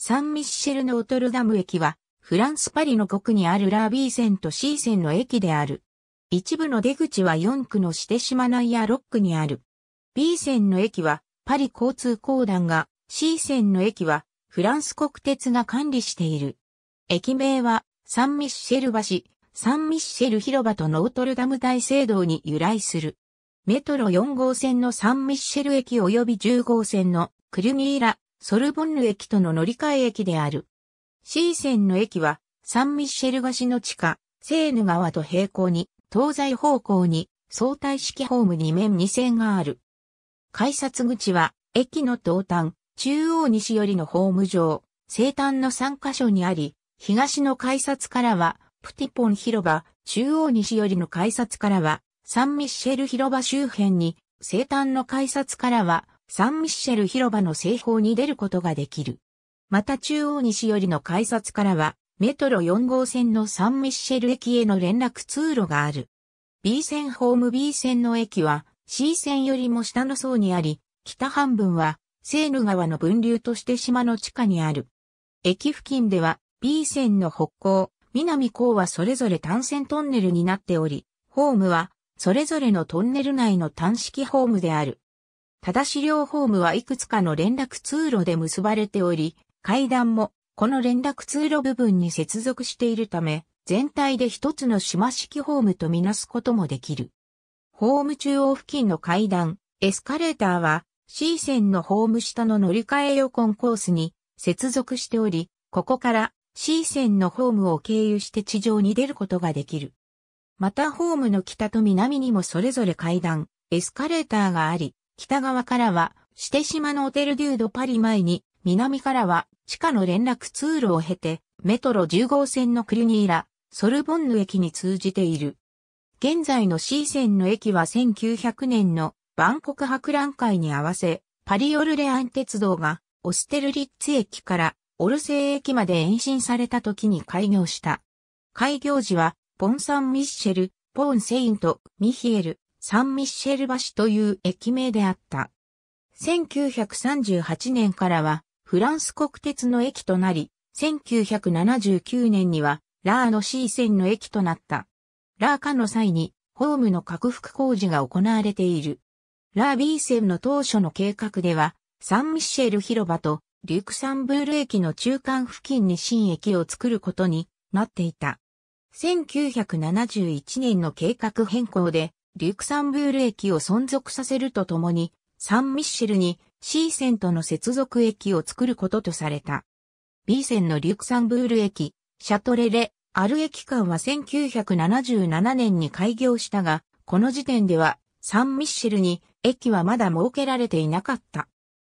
サンミッシェルノートルダム駅は、フランスパリの国にあるラービー線と C 線の駅である。一部の出口は4区のしてしまないや6区にある。B 線の駅は、パリ交通公団が、C 線の駅は、フランス国鉄が管理している。駅名は、サンミッシェル橋、サンミッシェル広場とノートルダム大聖堂に由来する。メトロ4号線のサンミッシェル駅及び10号線のクルミーラソルボンヌ駅との乗り換え駅である。シーセンの駅は、サンミッシェル橋しの地下、セーヌ川と平行に、東西方向に、相対式ホーム2面2線がある。改札口は、駅の東端、中央西寄りのホーム上、西端の3カ所にあり、東の改札からは、プティポン広場、中央西寄りの改札からは、サンミッシェル広場周辺に、西端の改札からは、サンミッシェル広場の西方に出ることができる。また中央西寄りの改札からは、メトロ4号線のサンミッシェル駅への連絡通路がある。B 線ホーム B 線の駅は C 線よりも下の層にあり、北半分はセーヌ川の分流として島の地下にある。駅付近では B 線の北港、南港はそれぞれ単線トンネルになっており、ホームはそれぞれのトンネル内の単式ホームである。ただし両ホームはいくつかの連絡通路で結ばれており、階段もこの連絡通路部分に接続しているため、全体で一つの島式ホームとみなすこともできる。ホーム中央付近の階段、エスカレーターは C 線のホーム下の乗り換え予コンコースに接続しており、ここから C 線のホームを経由して地上に出ることができる。またホームの北と南にもそれぞれ階段、エスカレーターがあり、北側からは、して島のオテルデュードパリ前に、南からは、地下の連絡通路を経て、メトロ10号線のクリニーラ、ソルボンヌ駅に通じている。現在の C 線の駅は1900年の万国博覧会に合わせ、パリオルレアン鉄道がオステルリッツ駅からオルセー駅まで延伸された時に開業した。開業時は、ポン・サン・ミッシェル、ポーン・セイント、ミヒエル、サン・ミッシェル橋という駅名であった。1938年からはフランス国鉄の駅となり、1979年にはラーの C 線の駅となった。ラー化の際にホームの拡幅工事が行われている。ラー B 線の当初の計画では、サン・ミッシェル広場とリュクサンブール駅の中間付近に新駅を作ることになっていた。1971年の計画変更でリュクサンブール駅を存続させるとともに、サン・ミッシェルに C 線との接続駅を作ることとされた。B 線のリュクサンブール駅、シャトレレ、ある駅間は1977年に開業したが、この時点ではサン・ミッシェルに駅はまだ設けられていなかった。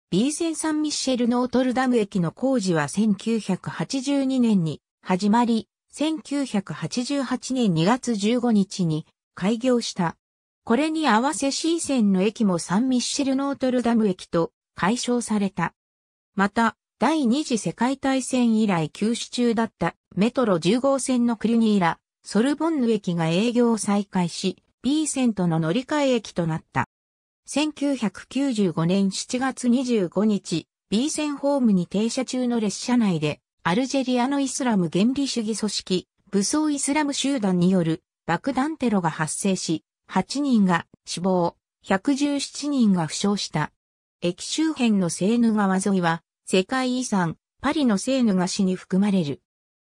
B 線サン・ミッシェルノートルダム駅の工事は1982年に始まり、1988年2月15日に開業したこれに合わせ C 線の駅もサンミッシェルノートルダム駅と解消された。また、第二次世界大戦以来休止中だったメトロ10号線のクリニーラ、ソルボンヌ駅が営業を再開し、B 線との乗り換え駅となった。1995年7月25日、B 線ホームに停車中の列車内で、アルジェリアのイスラム原理主義組織、武装イスラム集団による爆弾テロが発生し、8人が死亡、117人が負傷した。駅周辺のセーヌ川沿いは、世界遺産、パリのセーヌ川市に含まれる。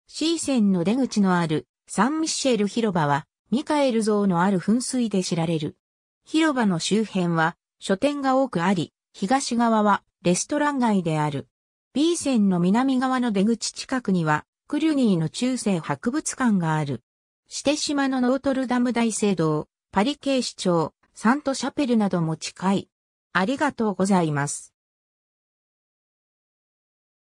C 線の出口のあるサンミシェル広場は、ミカエル像のある噴水で知られる。広場の周辺は、書店が多くあり、東側はレストラン街である。B 線の南側の出口近くには、クリュニーの中世博物館がある。して島のノートルダム大聖堂、パリ警視庁、サントシャペルなども近い。ありがとうございます。